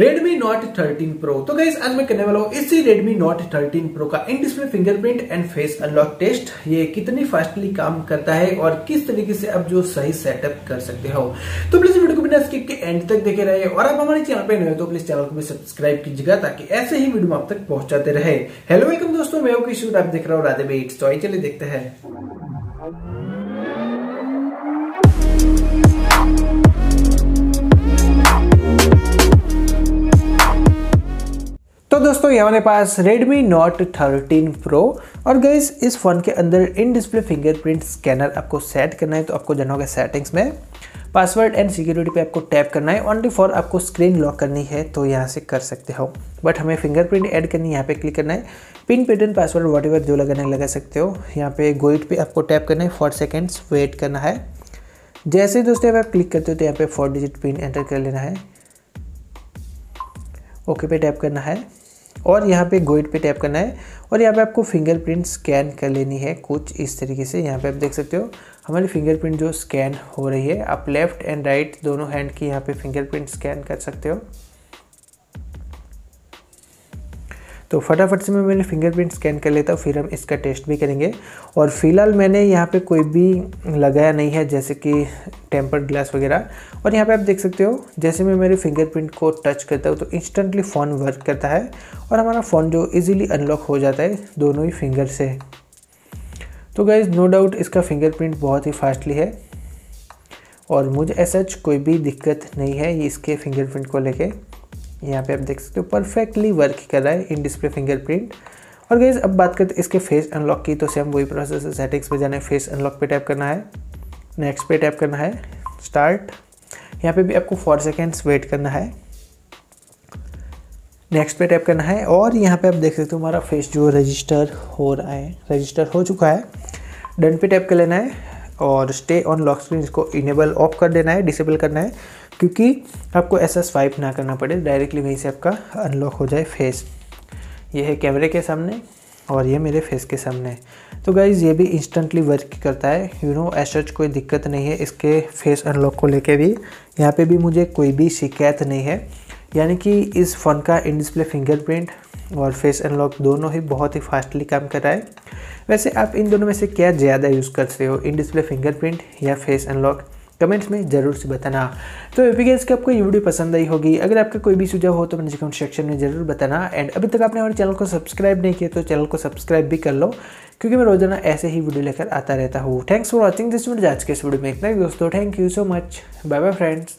Redmi Note 13 Pro तो guys आज मैं करने वाला हूँ इसी Redmi Note 13 Pro का in display fingerprint and face unlock test ये कितनी फास्टली काम करता है और किस तरीके से आप जो सही सेटअप कर सकते हो तो प्लीज वीडियो को बिना स्किप के एंड तक देखे रहे और आप हमारे चैनल पे नए तो प्लीज चैनल को भी सब्सक्राइब कीजिएगा ताकि ऐसे ही वीडियो आप तक पहुंचाते रहे हेलो वेलकम दोस्तों मैं किशोर आप देख रहा हूँ राधे बेट तो आइए चलिए देखते हैं दोस्तों ये हमारे पास Redmi Note 13 Pro और गई इस फ़ोन के अंदर इन डिस्प्ले फिंगरप्रिंट स्कैनर आपको सेट करना है तो आपको जाना होगा सेटिंग्स में पासवर्ड एंड सिक्योरिटी पे आपको टैप करना है ओनली फॉर आपको स्क्रीन लॉक करनी है तो यहाँ से कर सकते हो बट हमें फिंगरप्रिंट ऐड करनी है यहाँ पे क्लिक करना है पिन पेटर्न पासवर्ड वॉट जो लगाने लगा सकते हो यहाँ पे गोइट पे आपको टैप करना है फोर सेकेंड्स वेट करना है जैसे दोस्तों आप क्लिक करते हो तो यहाँ पे फोर डिजिट पिन एंटर कर लेना है ओके पे टैप करना है और यहाँ पे गोइड पे टैप करना है और यहाँ पे आपको फिंगरप्रिंट स्कैन कर लेनी है कुछ इस तरीके से यहाँ पे आप देख सकते हो हमारी फिंगरप्रिंट जो स्कैन हो रही है आप लेफ़्ट एंड राइट दोनों हैंड की यहाँ पे फिंगरप्रिंट स्कैन कर सकते हो तो फटाफट से मैं मैंने फिंगरप्रिंट स्कैन कर लेता हूँ फिर हम इसका टेस्ट भी करेंगे और फिलहाल मैंने यहाँ पे कोई भी लगाया नहीं है जैसे कि टेम्पर्ड ग्लास वगैरह और यहाँ पे आप देख सकते हो जैसे मैं मेरे फिंगरप्रिंट को टच करता हूँ तो इंस्टेंटली फ़ोन वर्क करता है और हमारा फ़ोन जो ईज़िली अनलॉक हो जाता है दोनों ही फिंगर से तो गाइज़ नो डाउट इसका फिंगरप्रिंट बहुत ही फास्टली है और मुझे ऐसा कोई भी दिक्कत नहीं है इसके फिंगरप्रिंट को लेके यहाँ पे आप देख सकते हो परफेक्टली वर्क कर रहा है इन डिस्प्ले फिंगरप्रिंट और गैस अब बात करते हैं इसके फेस अनलॉक की तो सेम वही प्रोसेस है सेटिंग्स पे जाना है फेस अनलॉक पे टैप करना है नेक्स्ट पे टैप करना है स्टार्ट यहाँ पे भी आपको फोर सेकेंड्स वेट करना है नेक्स्ट पे टैप करना है और यहाँ पे आप देख सकते हो हमारा फेस जो रजिस्टर हो रहा है रजिस्टर हो चुका है डन पे टैप कर लेना है और स्टे ऑन लॉक स्क्रीन इसको इनेबल ऑफ कर देना है डिसेबल करना है क्योंकि आपको ऐसा स्वाइप ना करना पड़े डायरेक्टली वहीं से आपका अनलॉक हो जाए फेस ये है कैमरे के सामने और ये मेरे फेस के सामने है तो गाइज़ ये भी इंस्टेंटली वर्क करता है यू नो ऐसा कोई दिक्कत नहीं है इसके फेस अनलॉक को लेके भी यहाँ पे भी मुझे कोई भी शिकायत नहीं है यानी कि इस फ़ोन का इन डिस्प्ले फिंगरप्रिंट और फेस अनलॉक दोनों ही बहुत ही फास्टली काम कर रहा है वैसे आप इन दोनों में से क्या ज़्यादा यूज़ करते हो इन डिस्प्ले फिंगरप्रिंट या फेस अनलॉक कमेंट्स में ज़रूर से बताना तो एपी गैस की आपको ये वीडियो पसंद आई होगी अगर आपका कोई भी सुझाव हो तो मुझे कमेंट सेक्शन में ज़रूर बताना एंड अभी तक आपने हमारे चैनल को सब्सक्राइब नहीं किया तो चैनल को सब्सक्राइब भी कर लो क्योंकि मैं रोजाना ऐसे ही वीडियो लेकर आता रहता हूँ thanks for watching this video आज के इस वीडियो में इतना ही दोस्तों thank you so much bye bye friends